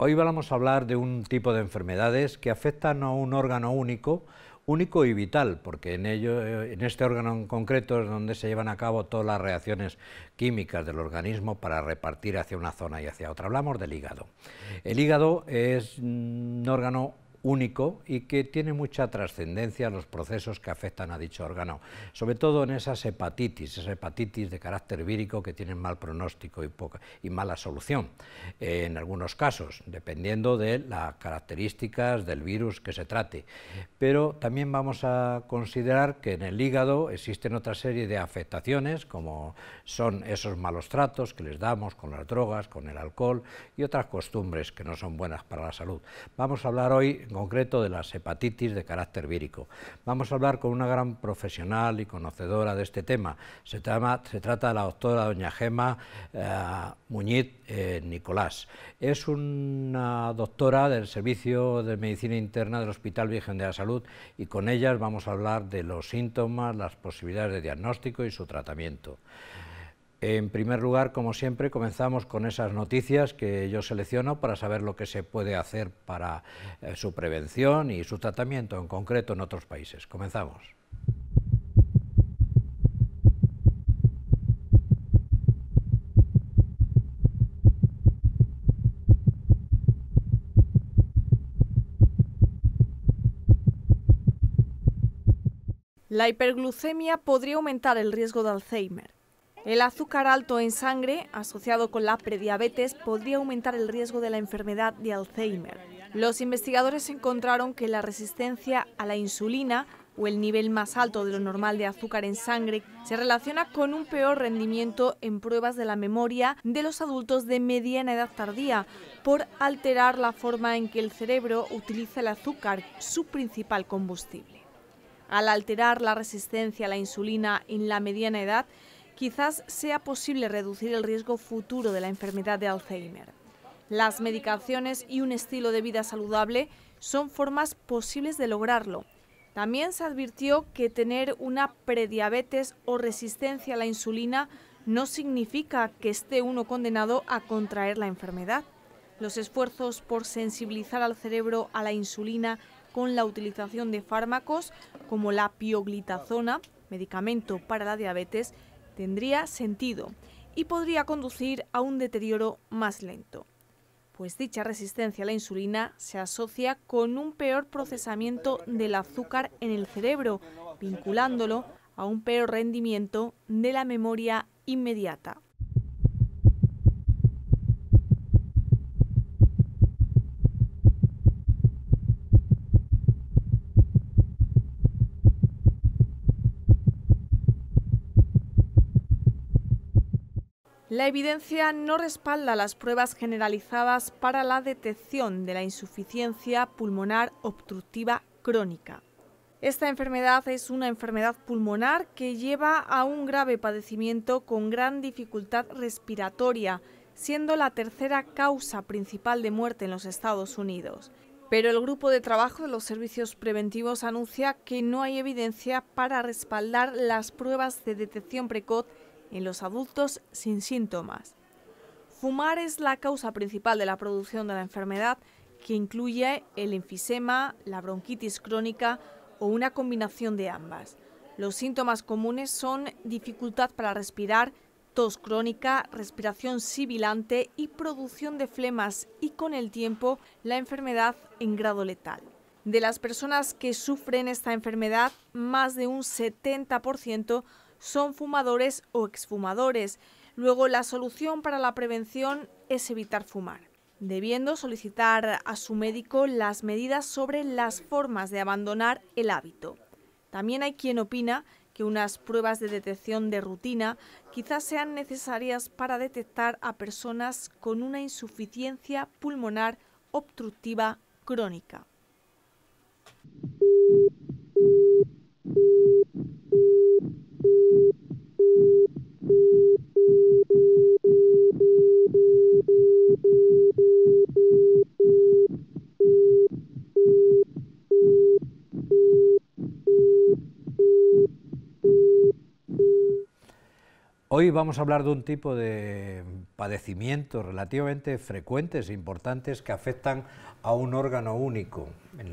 Hoy vamos a hablar de un tipo de enfermedades que afectan a un órgano único único y vital, porque en, ello, eh, en este órgano en concreto es donde se llevan a cabo todas las reacciones químicas del organismo para repartir hacia una zona y hacia otra. Hablamos del hígado. El hígado es mm, un órgano único y que tiene mucha trascendencia a los procesos que afectan a dicho órgano, sobre todo en esas hepatitis, esas hepatitis de carácter vírico que tienen mal pronóstico y, poca, y mala solución, eh, en algunos casos, dependiendo de las características del virus que se trate. Pero también vamos a considerar que en el hígado existen otra serie de afectaciones, como son esos malos tratos que les damos con las drogas, con el alcohol y otras costumbres que no son buenas para la salud. Vamos a hablar hoy concreto de las hepatitis de carácter vírico. Vamos a hablar con una gran profesional y conocedora de este tema. Se, trata de la doctora doña Gema eh, Muñiz eh, Nicolás. Es una doctora del Servicio de Medicina Interna del Hospital Virgen de la Salud y con ella vamos a hablar de los síntomas, las posibilidades de diagnóstico y su tratamiento. En primer lugar, como siempre, comenzamos con esas noticias que yo selecciono para saber lo que se puede hacer para eh, su prevención y su tratamiento, en concreto en otros países. Comenzamos. La hiperglucemia podría aumentar el riesgo de Alzheimer. El azúcar alto en sangre, asociado con la prediabetes, podría aumentar el riesgo de la enfermedad de Alzheimer. Los investigadores encontraron que la resistencia a la insulina o el nivel más alto de lo normal de azúcar en sangre se relaciona con un peor rendimiento en pruebas de la memoria de los adultos de mediana edad tardía por alterar la forma en que el cerebro utiliza el azúcar, su principal combustible. Al alterar la resistencia a la insulina en la mediana edad, quizás sea posible reducir el riesgo futuro de la enfermedad de Alzheimer. Las medicaciones y un estilo de vida saludable son formas posibles de lograrlo. También se advirtió que tener una prediabetes o resistencia a la insulina no significa que esté uno condenado a contraer la enfermedad. Los esfuerzos por sensibilizar al cerebro a la insulina con la utilización de fármacos como la pioglitazona, medicamento para la diabetes, tendría sentido y podría conducir a un deterioro más lento, pues dicha resistencia a la insulina se asocia con un peor procesamiento del azúcar en el cerebro, vinculándolo a un peor rendimiento de la memoria inmediata. La evidencia no respalda las pruebas generalizadas para la detección de la insuficiencia pulmonar obstructiva crónica. Esta enfermedad es una enfermedad pulmonar que lleva a un grave padecimiento con gran dificultad respiratoria, siendo la tercera causa principal de muerte en los Estados Unidos. Pero el grupo de trabajo de los servicios preventivos anuncia que no hay evidencia para respaldar las pruebas de detección precoz en los adultos sin síntomas. Fumar es la causa principal de la producción de la enfermedad, que incluye el enfisema, la bronquitis crónica o una combinación de ambas. Los síntomas comunes son dificultad para respirar, tos crónica, respiración sibilante y producción de flemas y con el tiempo la enfermedad en grado letal. De las personas que sufren esta enfermedad, más de un 70% son fumadores o exfumadores. Luego, la solución para la prevención es evitar fumar, debiendo solicitar a su médico las medidas sobre las formas de abandonar el hábito. También hay quien opina que unas pruebas de detección de rutina quizás sean necesarias para detectar a personas con una insuficiencia pulmonar obstructiva crónica. Hoy vamos a hablar de un tipo de padecimientos relativamente frecuentes e importantes que afectan a un órgano único,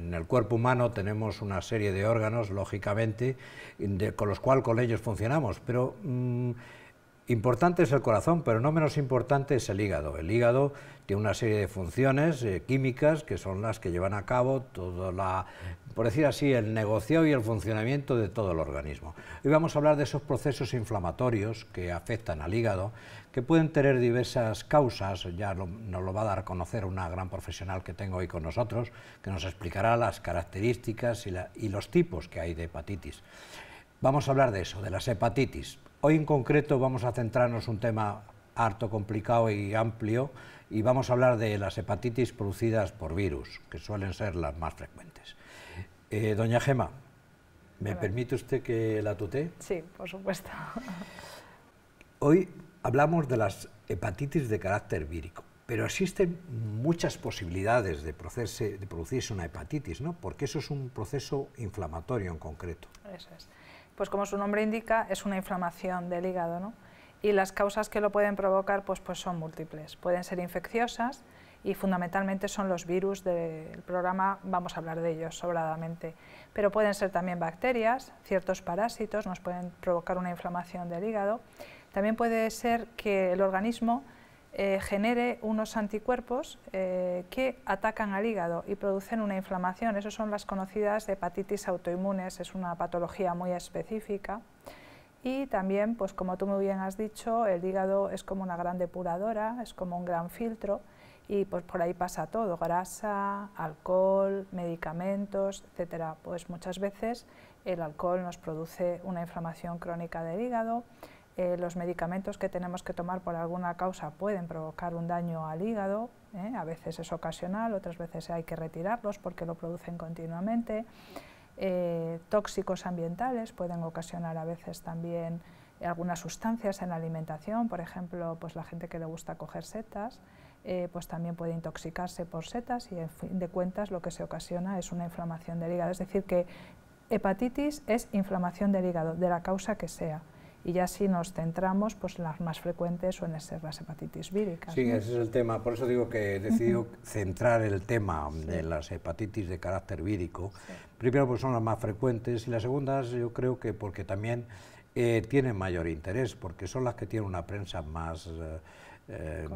en el cuerpo humano tenemos una serie de órganos, lógicamente, con los cuales con ellos funcionamos, pero... Mm, Importante es el corazón, pero no menos importante es el hígado. El hígado tiene una serie de funciones eh, químicas que son las que llevan a cabo toda la, por decir así, el negocio y el funcionamiento de todo el organismo. Hoy vamos a hablar de esos procesos inflamatorios que afectan al hígado, que pueden tener diversas causas, ya nos lo va a dar a conocer una gran profesional que tengo hoy con nosotros, que nos explicará las características y los tipos que hay de hepatitis. Vamos a hablar de eso, de las hepatitis. Hoy en concreto vamos a centrarnos en un tema harto complicado y amplio y vamos a hablar de las hepatitis producidas por virus, que suelen ser las más frecuentes. Eh, doña Gema, ¿me permite usted que la tutee? Sí, por supuesto. Hoy hablamos de las hepatitis de carácter vírico, pero existen muchas posibilidades de, de producirse una hepatitis, ¿no? Porque eso es un proceso inflamatorio en concreto. Eso es pues como su nombre indica, es una inflamación del hígado. Y las causas que lo pueden provocar pues, pues son múltiples. Pueden ser infecciosas y fundamentalmente son los virus del programa, vamos a hablar de ellos sobradamente, pero pueden ser también bacterias, ciertos parásitos nos pueden provocar una inflamación del hígado. También puede ser que el organismo eh, genere unos anticuerpos eh, que atacan al hígado y producen una inflamación. Esas son las conocidas de hepatitis autoinmunes, es una patología muy específica. Y también, pues como tú muy bien has dicho, el hígado es como una gran depuradora, es como un gran filtro y pues por ahí pasa todo, grasa, alcohol, medicamentos, etcétera. Pues muchas veces el alcohol nos produce una inflamación crónica del hígado, eh, los medicamentos que tenemos que tomar por alguna causa pueden provocar un daño al hígado, eh, a veces es ocasional, otras veces hay que retirarlos porque lo producen continuamente. Eh, tóxicos ambientales pueden ocasionar a veces también algunas sustancias en la alimentación, por ejemplo, pues la gente que le gusta coger setas, pues también puede intoxicarse por setas y en fin de cuentas lo que se ocasiona es una inflamación del hígado. Es decir, que hepatitis es inflamación del hígado, de la causa que sea y ya si nos centramos pues las más frecuentes suelen ser las hepatitis víricas. Sí, ese es el tema, por eso digo que he decidido centrar el tema de las hepatitis de carácter vírico. Primero porque son las más frecuentes y las segundas yo creo que porque también eh, tienen mayor interés, porque son las que tienen una prensa más... Eh, eh,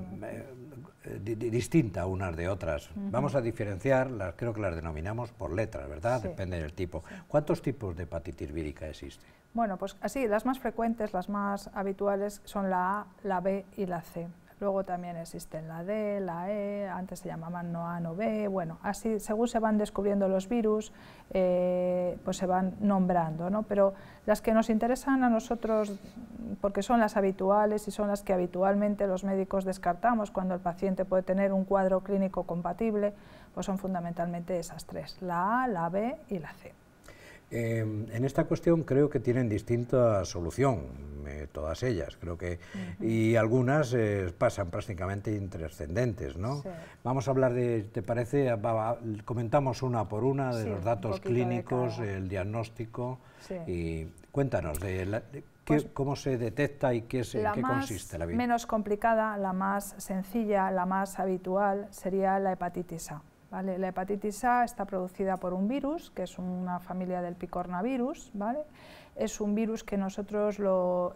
distinta unas de otras. Vamos a diferenciar, las, creo que las denominamos por letras, ¿verdad? Depende del tipo. ¿Cuántos tipos de hepatitis vírica existen? Bueno, pues así, las más frecuentes, las más habituales son la A, la B y la C. Luego también existen la D, la E, antes se llamaban no A, no B, bueno, así según se van descubriendo los virus, eh, pues se van nombrando, ¿no? Pero las que nos interesan a nosotros, porque son las habituales y son las que habitualmente los médicos descartamos cuando el paciente puede tener un cuadro clínico compatible, pues son fundamentalmente esas tres, la A, la B y la C. Em, en esta cuestión creo que tienen distinta solución, eh, todas ellas, creo que, y algunas eh, pasan prácticamente intrascendentes, ¿no? Vamos a hablar de, ¿te parece? Ah, comentamos una por una de los datos clínicos, el diagnóstico, y cuéntanos de, pues cómo se detecta y qué, es, la qué consiste la vida. menos complicada, la más sencilla, la más habitual sería la hepatitis A la hepatitis A está producida por un virus, que es una familia del picornavirus, ¿vale? Es un virus que nosotros,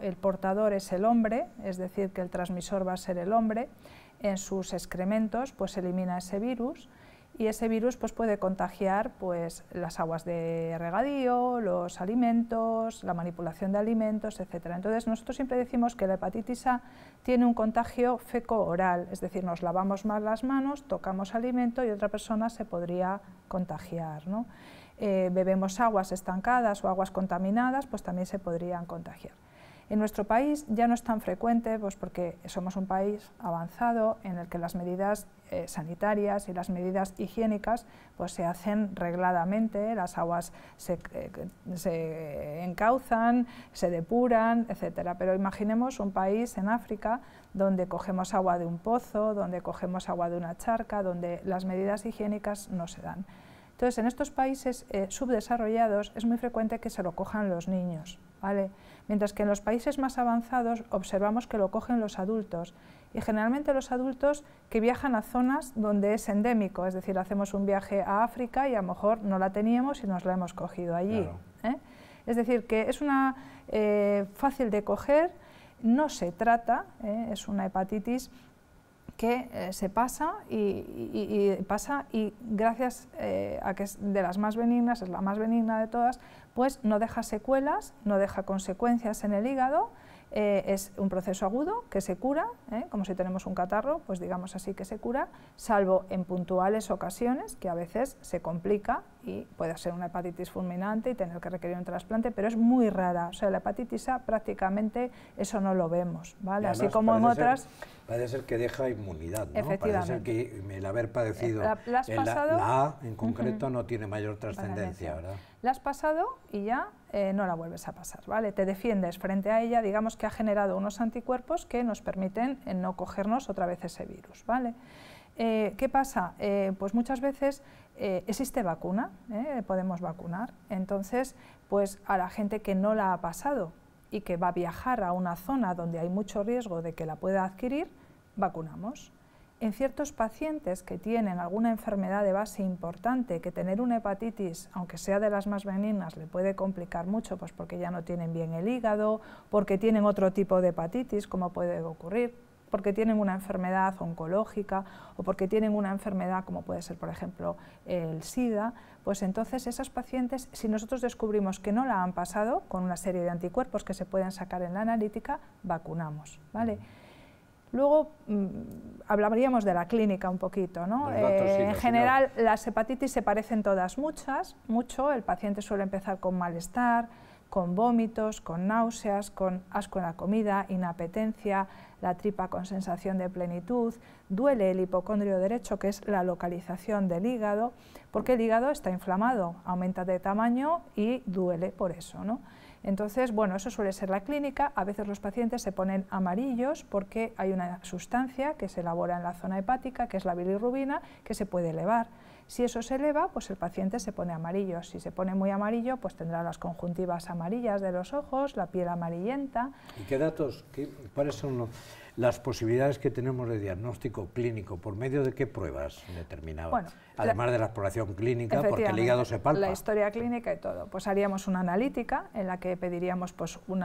el portador es el hombre, es decir, que el transmisor va a ser el hombre, en sus excrementos pues elimina ese virus, y ese virus pues, puede contagiar pues, las aguas de regadío, los alimentos, la manipulación de alimentos, etc. Entonces nosotros siempre decimos que la hepatitis A tiene un contagio feco-oral, es decir, nos lavamos mal las manos, tocamos alimento y otra persona se podría contagiar. ¿no? Eh, bebemos aguas estancadas o aguas contaminadas, pues también se podrían contagiar. En nuestro país ya no es tan frecuente, pues porque somos un país avanzado en el que las medidas eh, sanitarias y las medidas higiénicas pues, se hacen regladamente, las aguas se, eh, encauzan, se depuran, etc. Pero imaginemos un país en África donde cogemos agua de un pozo, donde cogemos agua de una charca, donde las medidas higiénicas no se dan. Entonces, en estos países eh, subdesarrollados es muy frecuente que se lo cojan los niños, ¿vale? mientras que en los países más avanzados observamos que lo cogen los adultos y generalmente los adultos que viajan a zonas donde es endémico, es decir, hacemos un viaje a África y a lo mejor no la teníamos y nos la hemos cogido allí. ¿eh? Es decir, que es una eh, fácil de coger, no se trata, ¿eh? es una hepatitis que se pasa y, pasa y gracias a que es de las más benignas, es la más benigna de todas, pues no deja secuelas, no deja consecuencias en el hígado, eh, es un proceso agudo que se cura, ¿eh? como si tenemos un catarro, pues digamos así que se cura, salvo en puntuales ocasiones que a veces se complica y puede ser una hepatitis fulminante y tener que requerir un trasplante, pero es muy rara. O sea, la hepatitis A prácticamente eso no lo vemos, ¿vale? Así como en otras... puede ser que deja inmunidad, ¿no? ser que el haber padecido eh, la, A en concreto no tiene mayor trascendencia, ¿verdad? La has pasado y ya eh, no la vuelves a pasar, ¿vale? Te defiendes frente a ella, digamos que ha generado unos anticuerpos que nos permiten eh, no cogernos otra vez ese virus, ¿vale? Eh, ¿Qué pasa? Eh, pues muchas veces eh, existe vacuna, podemos vacunar, entonces pues a la gente que no la ha pasado y que va a viajar a una zona donde hay mucho riesgo de que la pueda adquirir, vacunamos. En ciertos pacientes que tienen alguna enfermedad de base importante, que tener una hepatitis, aunque sea de las más benignas, le puede complicar mucho, pues porque ya no tienen bien el hígado, porque tienen otro tipo de hepatitis, como puede ocurrir, porque tienen una enfermedad oncológica o porque tienen una enfermedad como puede ser, por ejemplo, el SIDA, pues entonces esas pacientes, si nosotros descubrimos que no la han pasado con una serie de anticuerpos que se pueden sacar en la analítica, vacunamos, ¿vale? Luego mm, hablaríamos de la clínica un poquito, ¿no? Eh, en general, las hepatitis se parecen todas muchas, mucho. El paciente suele empezar con malestar, con vómitos, con náuseas, con asco en la comida, inapetencia, la tripa con sensación de plenitud, duele el hipocondrio derecho, que es la localización del hígado, porque el hígado está inflamado, aumenta de tamaño y duele por eso. ¿no? Entonces, bueno, eso suele ser la clínica, a veces los pacientes se ponen amarillos porque hay una sustancia que se elabora en la zona hepática, que es la bilirrubina, que se puede elevar. Si eso se eleva, pues el paciente se pone amarillo. Si se pone muy amarillo, pues tendrá las conjuntivas amarillas de los ojos, la piel amarillenta. ¿Y qué datos, cuáles son los, las posibilidades que tenemos de diagnóstico clínico, ¿por medio de qué pruebas determinadas? Bueno, Además de la exploración clínica, porque el hígado se palpa. La historia clínica y todo. Pues haríamos una analítica en la que pediríamos pues, un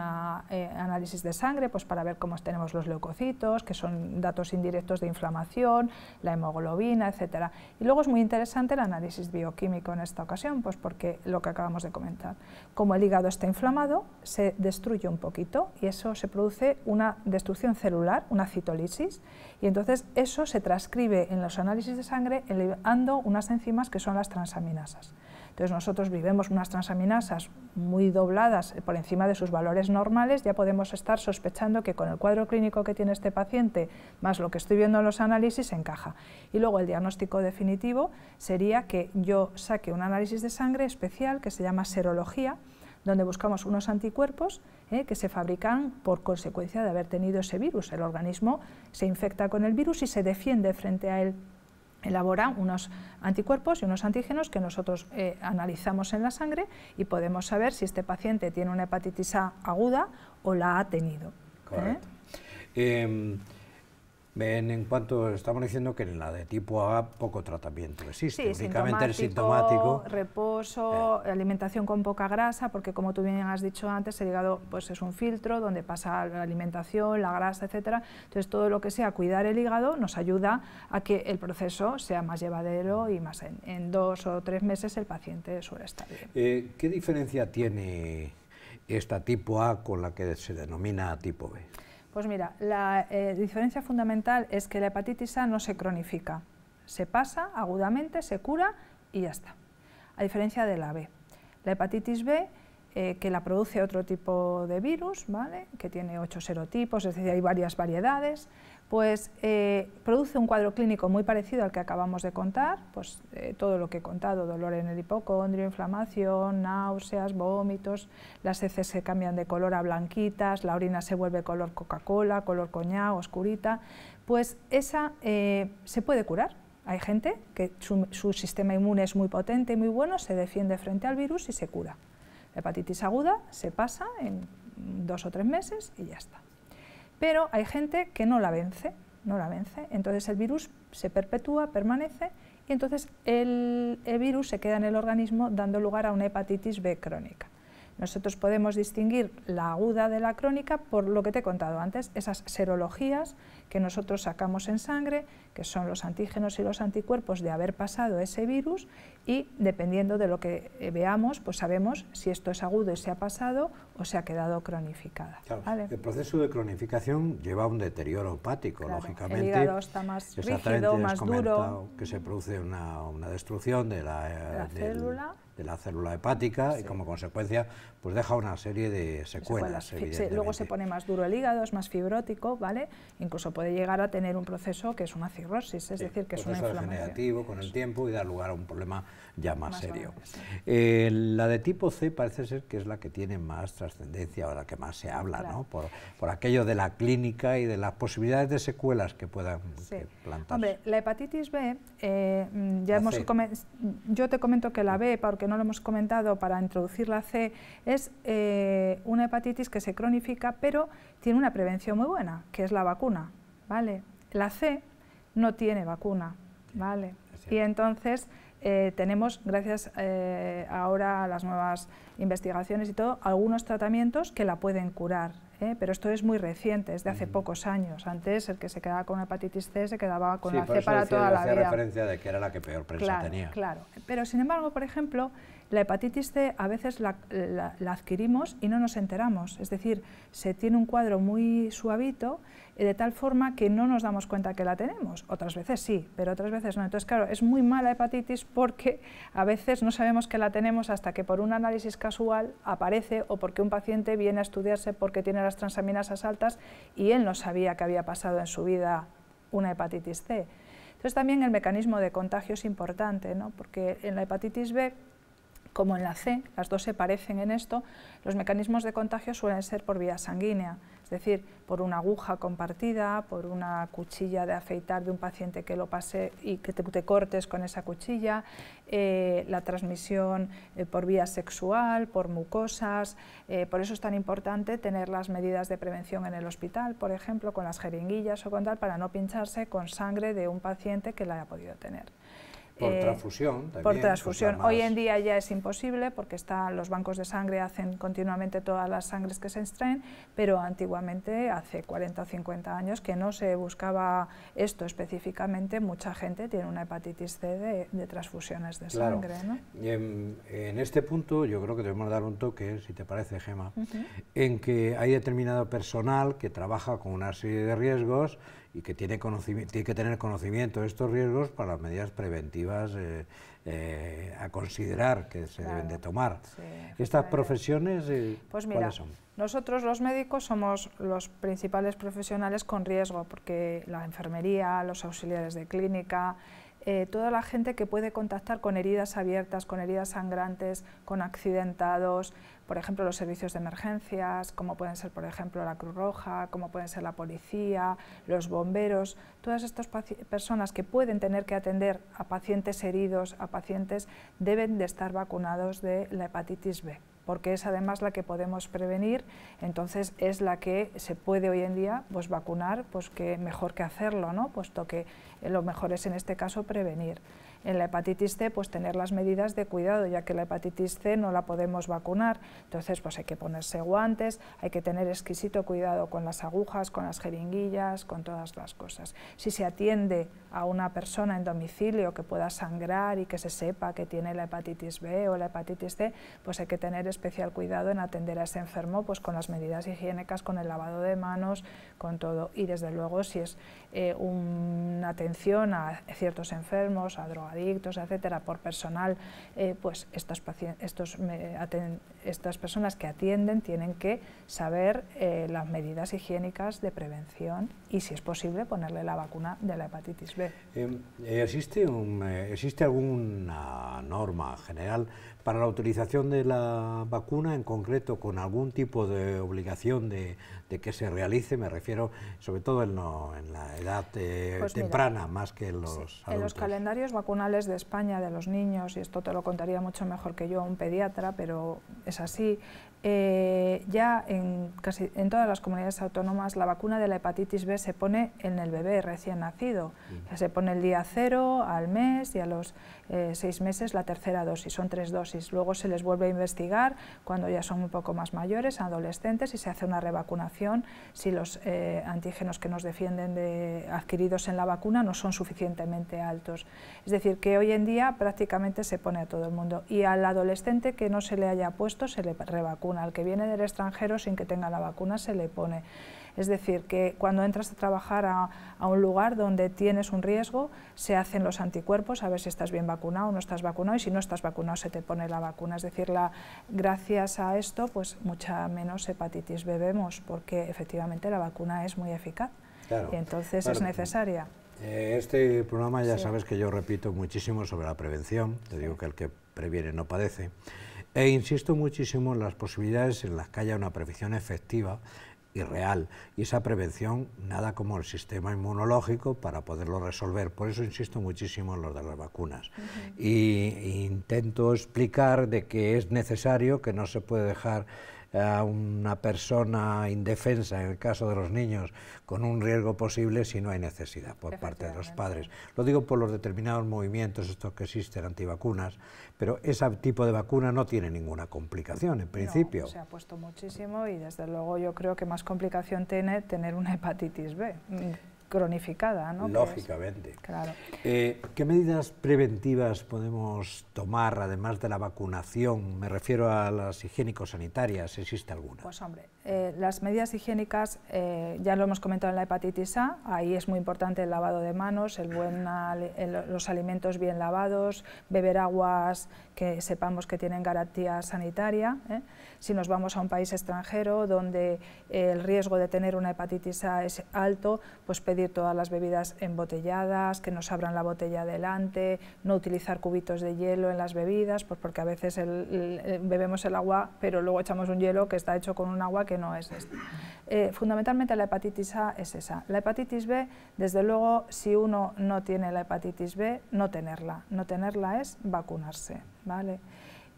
eh, análisis de sangre pues, para ver cómo tenemos los leucocitos, que son datos indirectos de inflamación, la hemoglobina, etc. Y luego es muy interesante el análisis bioquímico en esta ocasión, pues porque lo que acabamos de comentar. Como el hígado está inflamado, se destruye un poquito y eso se produce una destrucción celular una citolisis, y entonces eso se transcribe en los análisis de sangre elevando unas enzimas que son las transaminasas. Entonces nosotros vivemos unas transaminasas muy dobladas por encima de sus valores normales, ya podemos estar sospechando que con el cuadro clínico que tiene este paciente, más lo que estoy viendo en los análisis, encaja. Y luego el diagnóstico definitivo sería que yo saque un análisis de sangre especial que se llama serología, donde buscamos unos anticuerpos eh, que se fabrican por consecuencia de haber tenido ese virus. El organismo se infecta con el virus y se defiende frente a él elabora unos anticuerpos y unos antígenos que nosotros eh, analizamos en la sangre y podemos saber si este paciente tiene una hepatitis A aguda o la ha tenido. ¿eh? Correcto. Em, Ven, en cuanto estamos diciendo que en la de tipo A poco tratamiento existe, únicamente el sintomático. Reposo, eh. alimentación con poca grasa, porque como tú bien has dicho antes, el hígado pues es un filtro donde pasa la alimentación, la grasa, etcétera. Entonces todo lo que sea cuidar el hígado nos ayuda a que el proceso sea más llevadero y más en, dos o tres meses el paciente suele estar bien. Eh, ¿Qué diferencia tiene esta tipo A con la que se denomina tipo B? Pues mira, la eh, diferencia fundamental es que la hepatitis A no se cronifica, se pasa agudamente, se cura y ya está, a diferencia de la B. La hepatitis B, eh, que la produce otro tipo de virus, ¿vale? que tiene ocho serotipos, es decir, hay varias variedades, pues eh, produce un cuadro clínico muy parecido al que acabamos de contar, pues eh, todo lo que he contado, dolor en el hipocondrio, inflamación, náuseas, vómitos, las heces se cambian de color a blanquitas, la orina se vuelve color Coca-Cola, color coñac, oscurita, pues esa eh, se puede curar. Hay gente que su, su sistema inmune es muy potente y muy bueno, se defiende frente al virus y se cura. La hepatitis aguda se pasa en dos o tres meses y ya está. Pero hay gente que no la vence, no la vence. Entonces el virus se perpetúa, permanece y entonces el, el, virus se queda en el organismo dando lugar a una hepatitis B crónica. Nosotros podemos distinguir la aguda de la crónica por lo que te he contado antes, esas serologías que nosotros sacamos en sangre, que son los antígenos y los anticuerpos de haber pasado ese virus y dependiendo de lo que eh, veamos, pues sabemos si esto es agudo y se ha pasado o se ha quedado cronificada. El proceso de cronificación lleva a un deterioro hepático, lógicamente. El hígado está más rígido, más duro. Que se produce una, destrucción de la, eh, célula de la célula hepática y como consecuencia pues deja una serie de secuelas. luego se pone más duro el hígado, es más fibrótico, ¿vale? Incluso puede llegar a tener un proceso que es una cirrosis es decir, que es una inflamación. con el tiempo y da lugar a un problema ya más, serio. Eh, la de tipo C parece ser que es la que tiene más trascendencia o la que más se habla, ¿no? Por, por, aquello de la clínica y de las posibilidades de secuelas que puedan plantarse. Hombre, la hepatitis B, eh, mm, ya hemos yo te comento que la B, porque no lo hemos comentado, para introducir la C, es eh, una hepatitis que se cronifica, pero tiene una prevención muy buena, que es la vacuna, ¿vale? La C no tiene vacuna, ¿vale? Y entonces eh, tenemos, gracias eh, ahora a las nuevas investigaciones y todo, algunos tratamientos que la pueden curar, ¿eh? pero esto es muy reciente, es de hace pocos años. Antes el que se quedaba con hepatitis C se quedaba con la C para toda la vida. referencia de que era la que peor prensa tenía. Claro, pero sin embargo, por ejemplo, la hepatitis C a veces la, adquirimos y no nos enteramos, es decir, se tiene un cuadro muy suavito eh, de tal forma que no nos damos cuenta que la tenemos. Otras veces sí, pero otras veces no. Entonces, claro, es muy mala hepatitis porque a veces no sabemos que la tenemos hasta que por un análisis casual aparece o porque un paciente viene a estudiarse porque tiene las transaminasas altas y él no sabía que había pasado en su vida una hepatitis C. Entonces también el mecanismo de contagio es importante, porque en la hepatitis B como en la C, las dos se parecen en esto, los mecanismos de contagio suelen ser por vía sanguínea, es decir, por una aguja compartida, por una cuchilla de afeitar de un paciente que lo pase y que te, cortes con esa cuchilla, eh, la transmisión eh, por vía sexual, por mucosas, eh, por eso es tan importante tener las medidas de prevención en el hospital, por ejemplo, con las jeringuillas o con tal, para no pincharse con sangre de un paciente que la haya podido tener. Por eh, transfusión Por pues transfusión. Hoy en día ya es imposible porque los bancos de sangre hacen continuamente todas las sangres que se extraen, pero antiguamente, hace 40 o 50 años, que no se buscaba esto específicamente, mucha gente tiene una hepatitis C de, transfusiones de sangre. En, este punto yo creo que debemos dar un toque, si te parece, Gema, en que hay determinado personal que trabaja con una serie de riesgos y que tiene, que tener conocimiento de estos riesgos para las medidas preventivas eh, eh, a considerar que se deben de tomar. ¿Estas profesiones eh, pues mira, Nosotros los médicos somos los principales profesionales con riesgo, porque la enfermería, los auxiliares de clínica, toda la gente que puede contactar con heridas abiertas, con heridas sangrantes, con accidentados, por ejemplo, los servicios de emergencias, como pueden ser, por ejemplo, la Cruz Roja, como pueden ser la policía, los bomberos, todas estas personas que pueden tener que atender a pacientes heridos, a pacientes, deben de estar vacunados de la hepatitis B porque es además la que podemos prevenir, entonces es la que se puede hoy en día pues, vacunar, pues que mejor que hacerlo, ¿no? puesto que lo mejor es en este caso prevenir en la hepatitis C, pues tener las medidas de cuidado, ya que la hepatitis C no la podemos vacunar. Entonces, pues hay que ponerse guantes, hay que tener exquisito cuidado con las agujas, con las jeringuillas, con todas las cosas. Si se atiende a una persona en domicilio que pueda sangrar y que se sepa que tiene la hepatitis B o la hepatitis C, pues hay que tener especial cuidado en atender a ese enfermo pues con las medidas higiénicas, con el lavado de manos, con todo. Y desde luego si es eh, una atención a ciertos enfermos, a drogadictos, etcétera, por personal, eh, pues estos estos, estas personas que atienden tienen que saber eh, las medidas higiénicas de prevención y si es posible ponerle la vacuna de la hepatitis B. Em, ¿existe, un, ¿Existe alguna norma general para la utilización de la vacuna en concreto con algún tipo de obligación de, que se realice? Me pero sobre todo en, lo, en la edad eh, pues temprana más que en los los calendarios vacunales de España de los niños, y esto te lo contaría mucho mejor que yo un pediatra, pero es así, eh, ya en casi en todas las comunidades autónomas la vacuna de la hepatitis B se pone en el bebé recién nacido. Se pone el día cero, al mes y a los eh, seis meses la tercera dosis, son tres dosis. Luego se les vuelve a investigar cuando ya son un poco más mayores, adolescentes, y se hace una revacunación si los eh, antígenos que nos defienden de, adquiridos en la vacuna no son suficientemente altos. Es decir, que hoy en día prácticamente se pone a todo el mundo y al adolescente que no se le haya puesto se le revacuna al que viene del extranjero sin que tenga la vacuna se le pone. Es decir, que cuando entras a trabajar a, un lugar donde tienes un riesgo, se hacen los anticuerpos a ver si estás bien vacunado o no estás vacunado y si no estás vacunado se te pone la vacuna. Es decir, gracias a esto, pues mucha menos hepatitis bebemos porque efectivamente la vacuna es muy eficaz y entonces es necesaria. Eh, este programa ya sabes que yo repito muchísimo sobre la prevención, te digo que el que previene no padece. E insisto muchísimo en las posibilidades en las que haya una prevención efectiva y real. Y esa prevención, nada como el sistema inmunológico para poderlo resolver. Por eso insisto muchísimo en lo de las vacunas. E intento explicar de que es necesario, que no se puede dejar a una persona indefensa, en el caso de los niños, con un riesgo posible si no hay necesidad por parte de los padres. Lo digo por los determinados movimientos estos que existen antivacunas, pero ese tipo de vacuna no tiene ninguna complicación en principio. se ha puesto muchísimo y desde luego yo creo que más complicación tiene tener una hepatitis B cronificada, ¿no? Lógicamente. claro. Eh, ¿Qué medidas preventivas podemos tomar, además de la vacunación? Me refiero a las higiénico-sanitarias, ¿existe alguna? Pues hombre, eh, las medidas higiénicas, eh, ya lo hemos comentado en la hepatitis A, ahí es muy importante el lavado de manos, el buen, los alimentos bien lavados, beber aguas que sepamos que tienen garantía sanitaria. Si nos vamos a un país extranjero donde el riesgo de tener una hepatitis A es alto, pues pedir todas las bebidas embotelladas, que nos abran la botella adelante no utilizar cubitos de hielo en las bebidas, pues porque a veces bebemos el agua, pero luego echamos un hielo que está hecho con un agua que no es esta. Eh, fundamentalmente la hepatitis A es esa. La hepatitis B, desde luego, si uno no tiene la hepatitis B, no tenerla. No tenerla es vacunarse, ¿vale?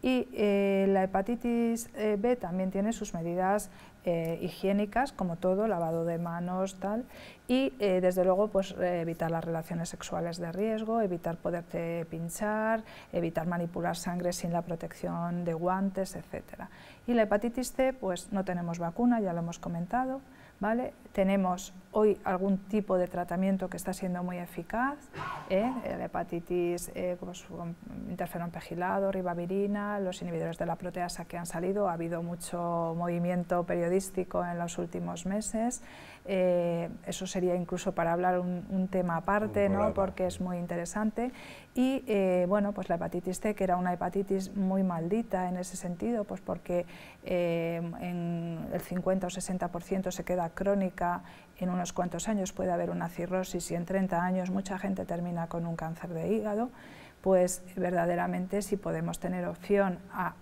Y eh, la hepatitis eh, B también tiene sus medidas eh, higiénicas, como todo, lavado de manos, tal, y eh, desde luego pues eh, evitar las relaciones sexuales de riesgo, evitar poderte pinchar, evitar manipular sangre sin la protección de guantes, etc. Y la hepatitis C, pues no tenemos vacuna, ya lo hemos comentado, tenemos hoy algún tipo de tratamiento que está siendo muy eficaz, la ¿eh? Eh, hepatitis, eh, pues, como interferón pegilado, ribavirina, los inhibidores de la proteasa que han salido, ha habido mucho movimiento periodístico en los últimos meses, eso sería incluso para hablar un, un tema aparte, ¿no? porque es muy interesante, y eh, bueno, pues la hepatitis C, que era una hepatitis muy maldita en ese sentido, pues porque eh, en el 50 o 60% se queda crónica, en unos cuantos años puede haber una cirrosis y en 30 años mucha gente termina con un cáncer de hígado, pues verdaderamente si podemos tener opción a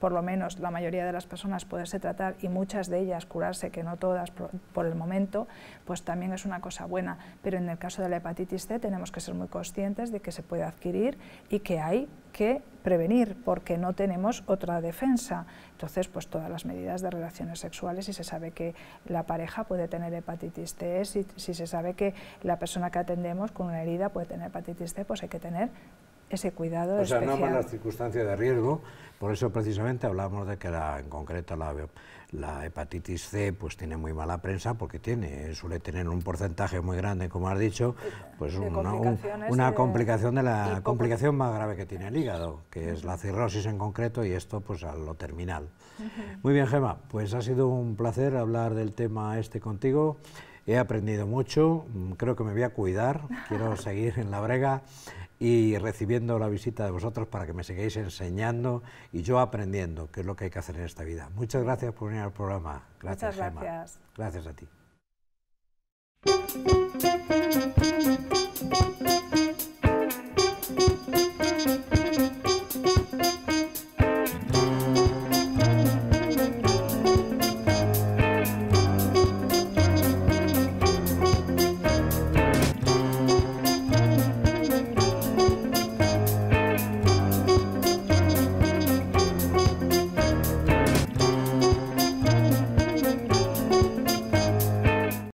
por lo menos la mayoría de las personas poderse tratar y muchas de ellas curarse, que no todas por el momento, pues también es una cosa buena. Pero en el caso de la hepatitis C tenemos que ser muy conscientes de que se puede adquirir y que hay que prevenir porque no tenemos otra defensa. Entonces, pues todas las medidas de relaciones sexuales, si se sabe que la pareja puede tener hepatitis C, si, si se sabe que la persona que atendemos con una herida puede tener hepatitis C, pues hay que tener ese cuidado especial. O sea, no para las circunstancias de riesgo, por eso precisamente hablamos de que la, en concreto la, la, hepatitis C pues tiene muy mala prensa porque tiene, suele tener un porcentaje muy grande, como has dicho, pues una, complicación de la complicación más grave que tiene el hígado, que es la cirrosis en concreto y esto pues a lo terminal. Muy bien, Gemma... pues ha sido un placer hablar del tema este contigo. He aprendido mucho, mm, creo que me voy a cuidar, quiero seguir en la brega y recibiendo la visita de vosotros para que me sigáis enseñando y yo aprendiendo, qué es lo que hay que hacer en esta vida. Muchas gracias por venir al programa. Gracias, Muchas gracias. Gracias a ti.